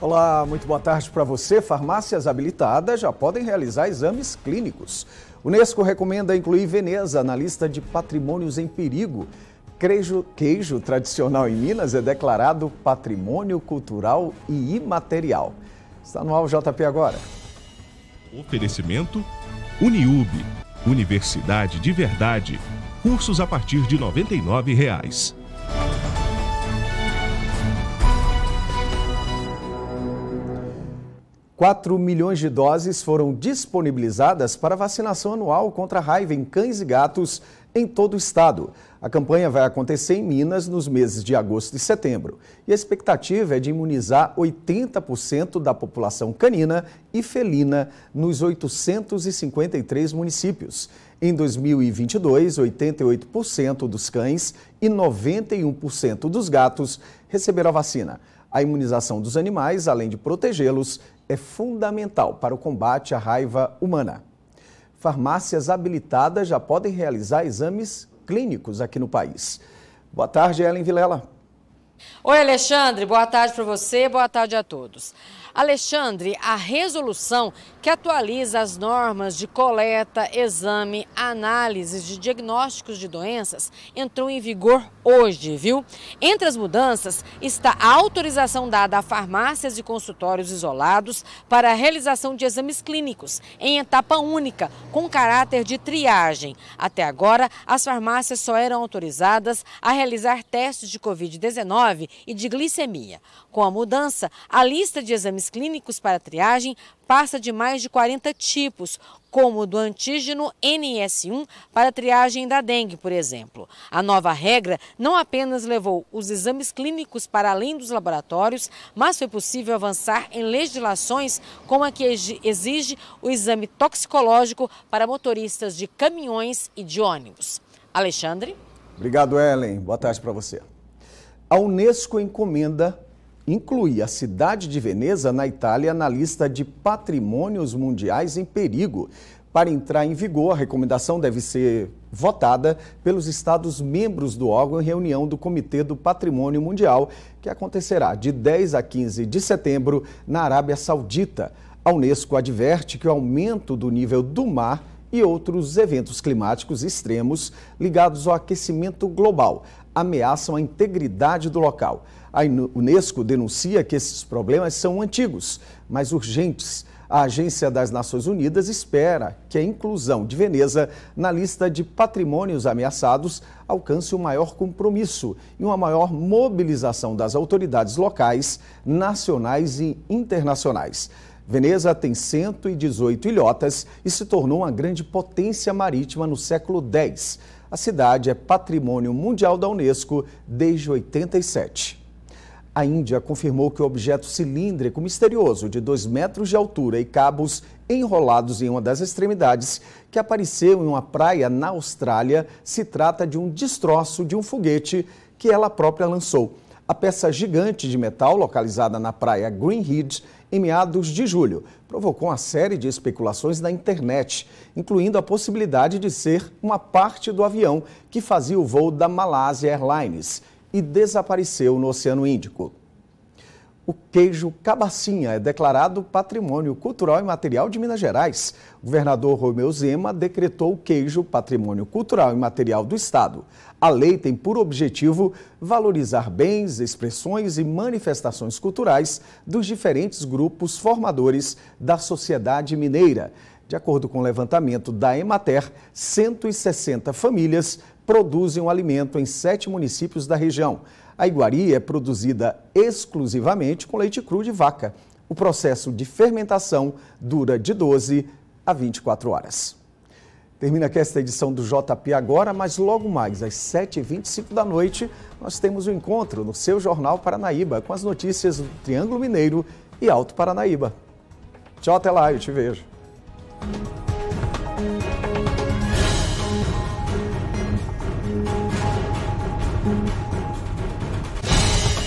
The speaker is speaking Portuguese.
Olá, muito boa tarde para você. Farmácias habilitadas já podem realizar exames clínicos. Unesco recomenda incluir Veneza na lista de patrimônios em perigo. Queijo, queijo tradicional em Minas é declarado patrimônio cultural e imaterial. Está no ao JP agora. Oferecimento Uniub, Universidade de Verdade. Cursos a partir de R$ 99. Reais. 4 milhões de doses foram disponibilizadas para vacinação anual contra a raiva em cães e gatos em todo o estado. A campanha vai acontecer em Minas nos meses de agosto e setembro. E a expectativa é de imunizar 80% da população canina e felina nos 853 municípios. Em 2022, 88% dos cães e 91% dos gatos receberam a vacina. A imunização dos animais, além de protegê-los, é fundamental para o combate à raiva humana. Farmácias habilitadas já podem realizar exames clínicos aqui no país. Boa tarde, Ellen Vilela. Oi, Alexandre, boa tarde para você, boa tarde a todos. Alexandre, a resolução que atualiza as normas de coleta, exame, análise de diagnósticos de doenças entrou em vigor hoje, viu? Entre as mudanças está a autorização dada a farmácias e consultórios isolados para a realização de exames clínicos em etapa única, com caráter de triagem. Até agora, as farmácias só eram autorizadas a realizar testes de Covid-19 e de glicemia. Com a mudança, a lista de exames clínicos para triagem passa de mais de 40 tipos, como o do antígeno NS1 para triagem da dengue, por exemplo. A nova regra não apenas levou os exames clínicos para além dos laboratórios, mas foi possível avançar em legislações como a que exige o exame toxicológico para motoristas de caminhões e de ônibus. Alexandre? Obrigado, Ellen. Boa tarde para você a Unesco encomenda incluir a cidade de Veneza, na Itália, na lista de patrimônios mundiais em perigo. Para entrar em vigor, a recomendação deve ser votada pelos Estados membros do órgão em reunião do Comitê do Patrimônio Mundial, que acontecerá de 10 a 15 de setembro na Arábia Saudita. A Unesco adverte que o aumento do nível do mar e outros eventos climáticos extremos ligados ao aquecimento global ameaçam a integridade do local. A Unesco denuncia que esses problemas são antigos, mas urgentes. A Agência das Nações Unidas espera que a inclusão de Veneza na lista de patrimônios ameaçados alcance um maior compromisso e uma maior mobilização das autoridades locais, nacionais e internacionais. Veneza tem 118 ilhotas e se tornou uma grande potência marítima no século X. A cidade é patrimônio mundial da Unesco desde 87. A Índia confirmou que o objeto cilíndrico misterioso de 2 metros de altura e cabos enrolados em uma das extremidades, que apareceu em uma praia na Austrália, se trata de um destroço de um foguete que ela própria lançou. A peça gigante de metal, localizada na praia Green Greenhead, em meados de julho, provocou uma série de especulações na internet, incluindo a possibilidade de ser uma parte do avião que fazia o voo da Malásia Airlines e desapareceu no Oceano Índico o queijo cabacinha é declarado patrimônio cultural e material de Minas Gerais. O governador Romeu Zema decretou o queijo patrimônio cultural e material do Estado. A lei tem por objetivo valorizar bens, expressões e manifestações culturais dos diferentes grupos formadores da sociedade mineira. De acordo com o levantamento da Emater, 160 famílias produzem o alimento em sete municípios da região. A iguaria é produzida exclusivamente com leite cru de vaca. O processo de fermentação dura de 12 a 24 horas. Termina aqui esta edição do JP agora, mas logo mais, às 7h25 da noite, nós temos o um encontro no seu Jornal Paranaíba com as notícias do Triângulo Mineiro e Alto Paranaíba. Tchau, até lá, eu te vejo.